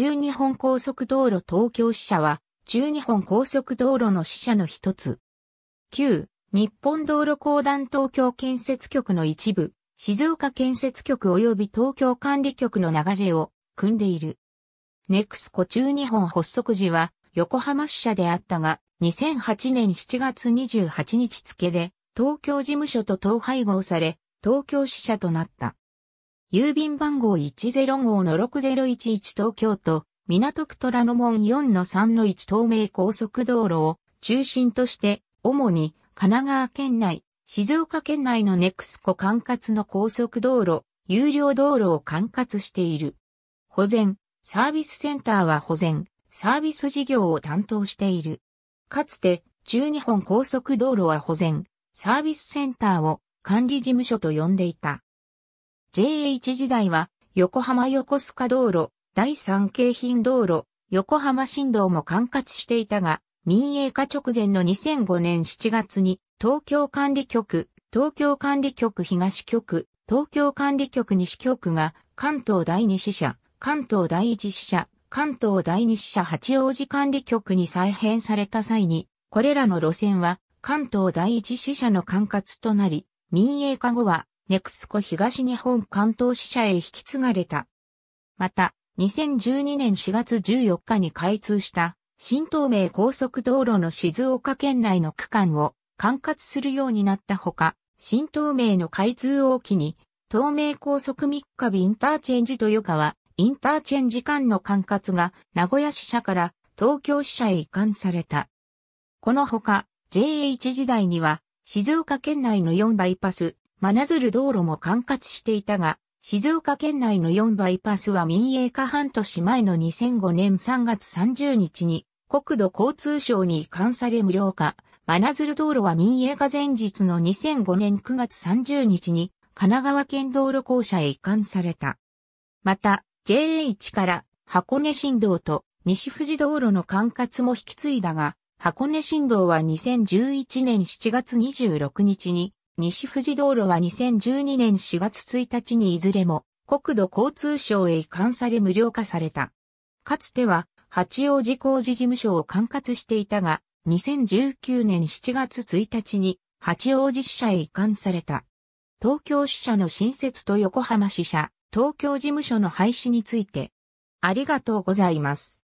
中日本高速道路東京支社は、中日本高速道路の支社の一つ。旧、日本道路公団東京建設局の一部、静岡建設局及び東京管理局の流れを組んでいる。ネクスコ中日本発足時は横浜支社であったが、2008年7月28日付で東京事務所と統廃合され、東京支社となった。郵便番号10号の6011東京都、港区虎ノ門4-3-1東名高速道路を中心として、主に神奈川県内、静岡県内のネクスコ管轄の高速道路、有料道路を管轄している。保全、サービスセンターは保全、サービス事業を担当している。かつて、中日本高速道路は保全、サービスセンターを管理事務所と呼んでいた。JH 時代は、横浜横須賀道路、第三京浜道路、横浜新道も管轄していたが、民営化直前の2005年7月に、東京管理局、東京管理局東局、東京管理局西局が、関東第二支社、関東第一支社、関東第二支社八王子管理局に再編された際に、これらの路線は、関東第一支社の管轄となり、民営化後は、ネクスコ東日本関東支社へ引き継がれた。また、2012年4月14日に開通した新東名高速道路の静岡県内の区間を管轄するようになったほか、新東名の開通を機に、東名高速三日日インターチェンジ豊川、インターチェンジ間の管轄が名古屋支社から東京支社へ移管された。このほか、JH 時代には、静岡県内の4バイパス、真鶴道路も管轄していたが、静岡県内の4バイパスは民営化半年前の2005年3月30日に国土交通省に移管され無料化。真鶴道路は民営化前日の2005年9月30日に神奈川県道路公社へ移管された。また、JH から箱根新道と西富士道路の管轄も引き継いだが、箱根新道は2011年7月26日に西富士道路は2012年4月1日にいずれも国土交通省へ移管され無料化された。かつては八王子工事事務所を管轄していたが、2019年7月1日に八王子支社へ移管された。東京支社の新設と横浜支社、東京事務所の廃止について、ありがとうございます。